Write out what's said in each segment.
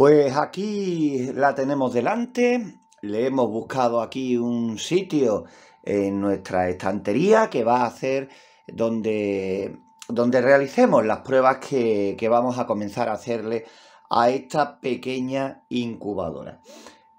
Pues aquí la tenemos delante, le hemos buscado aquí un sitio en nuestra estantería que va a ser donde, donde realicemos las pruebas que, vamos a comenzar a hacerle a esta pequeña incubadora.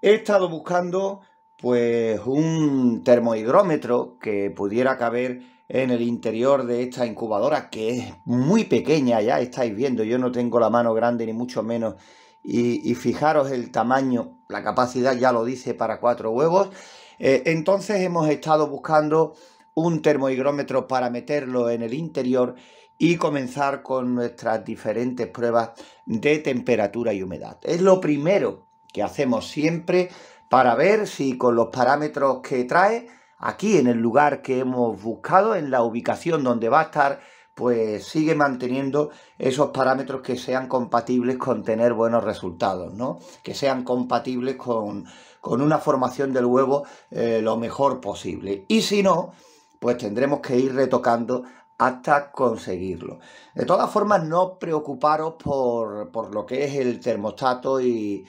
He estado buscando pues un termohidrómetro que pudiera caber en el interior de esta incubadora que es muy pequeña, ya estáis viendo, yo no tengo la mano grande ni mucho menos y, fijaros el tamaño, la capacidad ya lo dice para cuatro huevos. Eh, entonces hemos estado buscando un termohigrómetro para meterlo en el interior y comenzar con nuestras diferentes pruebas de temperatura y humedad. Es lo primero que hacemos siempre para ver si con los parámetros que trae aquí en el lugar que hemos buscado, en la ubicación donde va a estar pues sigue manteniendo esos parámetros que sean compatibles con tener buenos resultados, ¿no? Que sean compatibles con, una formación del huevo eh, lo mejor posible. Y si no, pues tendremos que ir retocando hasta conseguirlo. De todas formas, no preocuparos por, por lo que es el termostato y,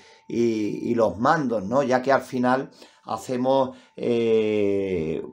los mandos, ¿no? Ya que al final hacemos eh,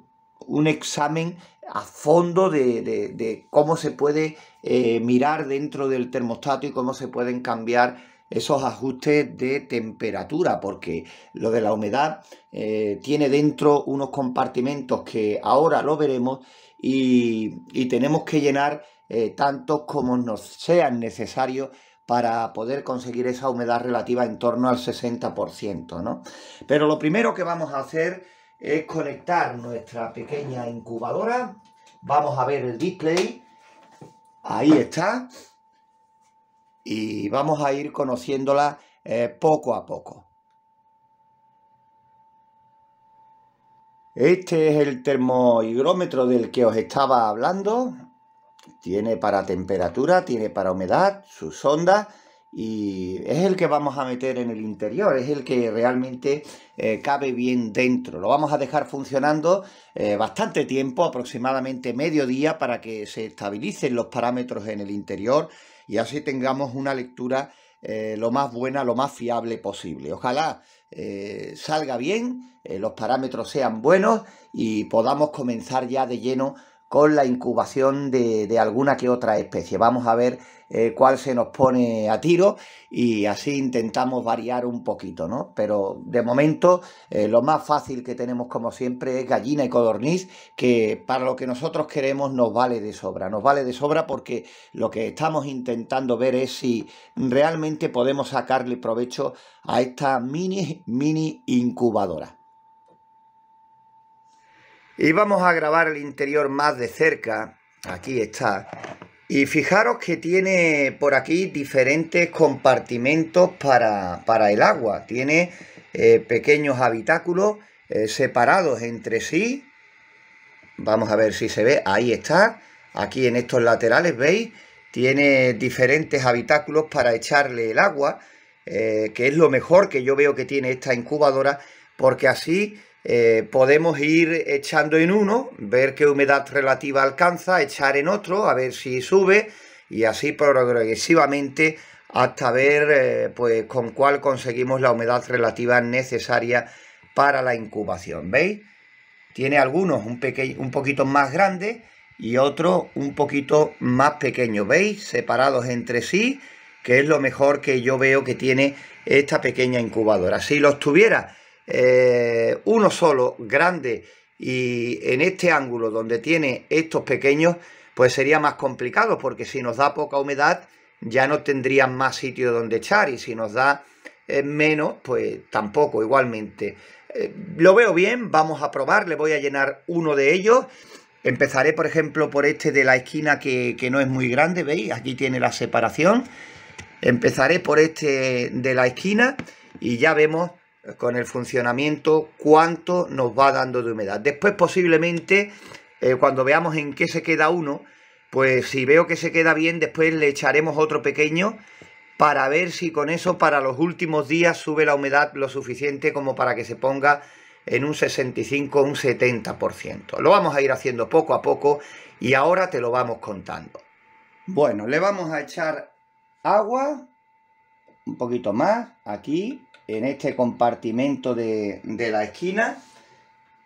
un examen a fondo de, cómo se puede eh, mirar dentro del termostato y cómo se pueden cambiar esos ajustes de temperatura, porque lo de la humedad eh, tiene dentro unos compartimentos que ahora lo veremos y, tenemos que llenar eh, tantos como nos sean necesarios para poder conseguir esa humedad relativa en torno al 60%. ¿no? Pero lo primero que vamos a hacer es conectar nuestra pequeña incubadora. Vamos a ver el display. Ahí está. Y vamos a ir conociéndola eh, poco a poco. Este es el termohigrómetro del que os estaba hablando. Tiene para temperatura, tiene para humedad, sus ondas y es el que vamos a meter en el interior, es el que realmente eh, cabe bien dentro. Lo vamos a dejar funcionando eh, bastante tiempo, aproximadamente medio día, para que se estabilicen los parámetros en el interior y así tengamos una lectura eh, lo más buena, lo más fiable posible. Ojalá salga bien, los parámetros sean buenos y podamos comenzar ya de lleno con la incubación de, alguna que otra especie. Vamos a ver eh, cuál se nos pone a tiro y así intentamos variar un poquito, ¿no? Pero de momento eh, lo más fácil que tenemos como siempre es gallina y codorniz, que para lo que nosotros queremos nos vale de sobra. Nos vale de sobra porque lo que estamos intentando ver es si realmente podemos sacarle provecho a esta mini, mini incubadora. Y vamos a grabar el interior más de cerca. Aquí está. Y fijaros que tiene por aquí diferentes compartimentos para, para el agua. Tiene eh, pequeños habitáculos eh, separados entre sí. Vamos a ver si se ve. Ahí está. Aquí en estos laterales, ¿veis? Tiene diferentes habitáculos para echarle el agua, eh, que es lo mejor que yo veo que tiene esta incubadora, porque así eh, podemos ir echando en uno, ver qué humedad relativa alcanza, echar en otro, a ver si sube y así progresivamente hasta ver eh, pues con cuál conseguimos la humedad relativa necesaria para la incubación. ¿Veis? Tiene algunos un, un poquito más grande y otros un poquito más pequeño. ¿Veis? Separados entre sí, que es lo mejor que yo veo que tiene esta pequeña incubadora. Si los tuviera eh, uno solo, grande, y en este ángulo donde tiene estos pequeños, pues sería más complicado, porque si nos da poca humedad, ya no tendrían más sitio donde echar, y si nos da eh, menos, pues tampoco, igualmente. Eh, lo veo bien, vamos a probar, le voy a llenar uno de ellos. Empezaré, por ejemplo, por este de la esquina que, que no es muy grande, ¿veis? Aquí tiene la separación. Empezaré por este de la esquina y ya vemos con el funcionamiento cuánto nos va dando de humedad. Después posiblemente eh, cuando veamos en qué se queda uno, pues si veo que se queda bien, después le echaremos otro pequeño para ver si con eso para los últimos días sube la humedad lo suficiente como para que se ponga en un 65, un 70%. Lo vamos a ir haciendo poco a poco y ahora te lo vamos contando. Bueno, le vamos a echar agua, un poquito más, aquí, en este compartimento de, la esquina.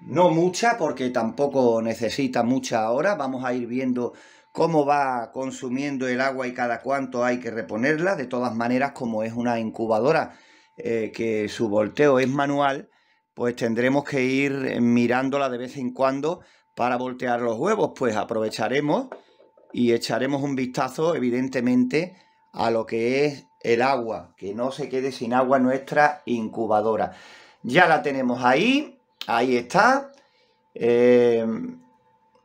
No mucha, porque tampoco necesita mucha ahora. Vamos a ir viendo cómo va consumiendo el agua y cada cuánto hay que reponerla. De todas maneras, como es una incubadora eh, que su volteo es manual, pues tendremos que ir mirándola de vez en cuando para voltear los huevos. Pues aprovecharemos y echaremos un vistazo, evidentemente, a lo que es el agua, que no se quede sin agua nuestra incubadora. Ya la tenemos ahí, ahí está. Eh,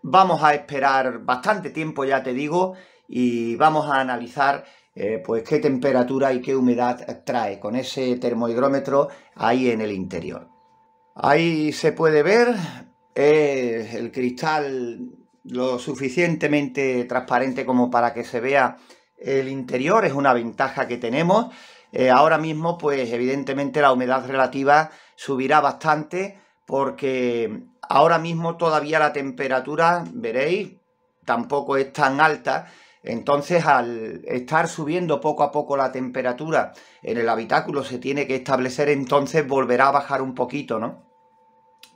vamos a esperar bastante tiempo, ya te digo, y vamos a analizar eh, pues qué temperatura y qué humedad trae con ese termohigrómetro ahí en el interior. Ahí se puede ver el cristal lo suficientemente transparente como para que se vea el interior es una ventaja que tenemos. Eh, ahora mismo, pues evidentemente la humedad relativa subirá bastante porque ahora mismo todavía la temperatura, veréis, tampoco es tan alta. Entonces, al estar subiendo poco a poco la temperatura en el habitáculo, se tiene que establecer, entonces volverá a bajar un poquito, ¿no?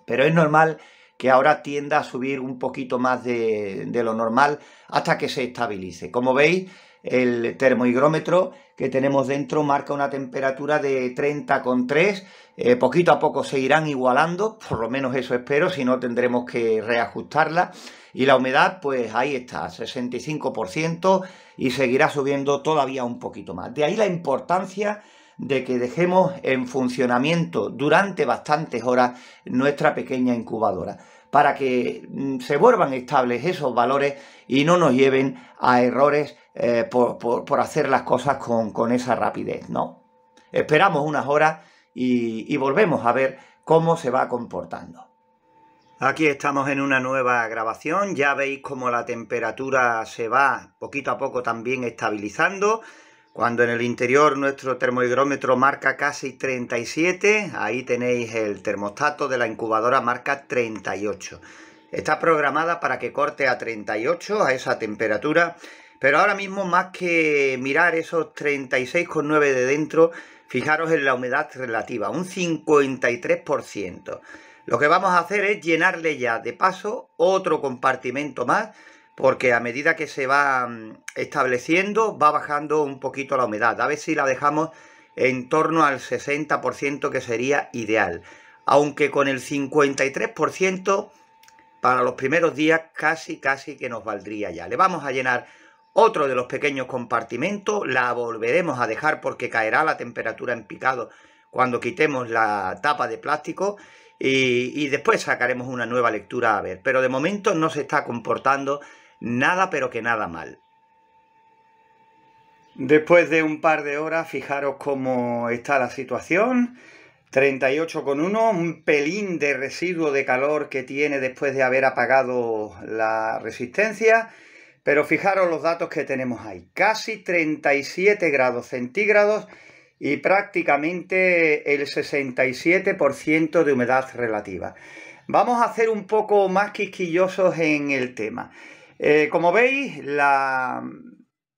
Pero es normal que ahora tienda a subir un poquito más de lo normal hasta que se estabilice. Como veis, el termohigrómetro que tenemos dentro marca una temperatura de 30,3. Eh, poquito a poco se irán igualando, por lo menos eso espero, si no tendremos que reajustarla. Y la humedad, pues ahí está, 65% y seguirá subiendo todavía un poquito más. De ahí la importancia de que dejemos en funcionamiento durante bastantes horas nuestra pequeña incubadora para que mm, se vuelvan estables esos valores y no nos lleven a errores eh, por, hacer las cosas con, esa rapidez, ¿no? Esperamos unas horas y, volvemos a ver cómo se va comportando. Aquí estamos en una nueva grabación, ya veis cómo la temperatura se va poquito a poco también estabilizando, cuando en el interior nuestro termohidrómetro marca casi 37, ahí tenéis el termostato de la incubadora marca 38. Está programada para que corte a 38 a esa temperatura pero ahora mismo, más que mirar esos 36,9 de dentro, fijaros en la humedad relativa, un 53%. Lo que vamos a hacer es llenarle ya de paso otro compartimento más, porque a medida que se va mm, estableciendo va bajando un poquito la humedad. A ver si la dejamos en torno al 60% que sería ideal. Aunque con el 53% para los primeros días casi casi que nos valdría ya. Le vamos a llenar otro de los pequeños compartimentos la volveremos a dejar porque caerá la temperatura en picado cuando quitemos la tapa de plástico y, después sacaremos una nueva lectura a ver. Pero de momento no se está comportando nada pero que nada mal. Después de un par de horas, fijaros cómo está la situación. 38,1, un pelín de residuo de calor que tiene después de haber apagado la resistencia. Pero fijaros los datos que tenemos ahí. Casi 37 grados centígrados y prácticamente el 67% de humedad relativa. Vamos a hacer un poco más quisquillosos en el tema. Eh, como veis, la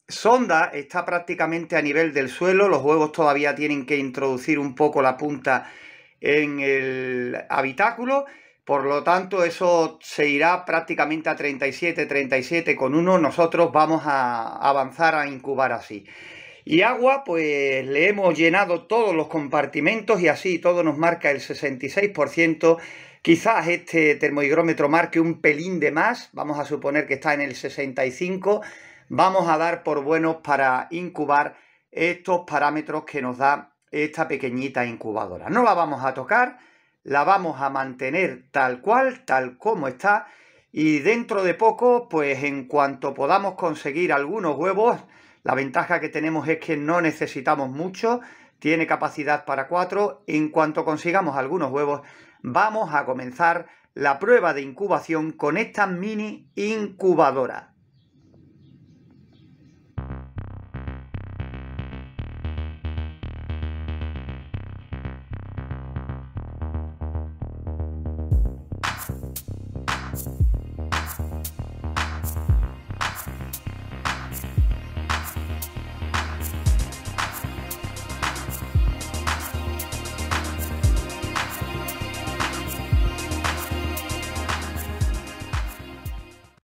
sonda está prácticamente a nivel del suelo. Los huevos todavía tienen que introducir un poco la punta en el habitáculo por lo tanto, eso se irá prácticamente a 37, 37 con uno. Nosotros vamos a avanzar a incubar así. Y agua, pues le hemos llenado todos los compartimentos y así todo nos marca el 66%. Quizás este termohigrómetro marque un pelín de más, vamos a suponer que está en el 65. Vamos a dar por buenos para incubar estos parámetros que nos da esta pequeñita incubadora. No la vamos a tocar la vamos a mantener tal cual, tal como está, y dentro de poco, pues en cuanto podamos conseguir algunos huevos, la ventaja que tenemos es que no necesitamos mucho, tiene capacidad para cuatro, en cuanto consigamos algunos huevos, vamos a comenzar la prueba de incubación con esta mini incubadora.